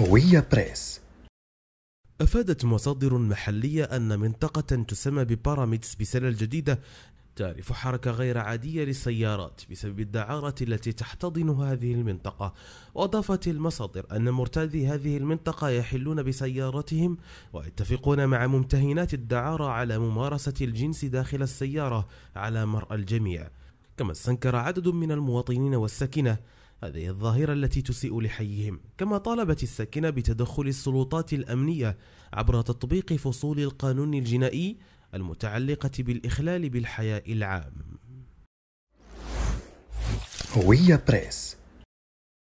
هوية بريس أفادت مصادر محلية أن منطقة تسمى بباراميدس بسلة الجديدة تعرف حركة غير عادية للسيارات بسبب الدعارة التي تحتضنها هذه المنطقة وأضافت المصادر أن مرتادي هذه المنطقة يحلون بسيارتهم ويتفقون مع ممتهنات الدعارة على ممارسة الجنس داخل السيارة على مرأى الجميع كما استنكر عدد من المواطنين والساكنة هذه الظاهرة التي تسيء لحيهم كما طالبت الساكنة بتدخل السلطات الأمنية عبر تطبيق فصول القانون الجنائي المتعلقة بالإخلال بالحياء العام هوية بريس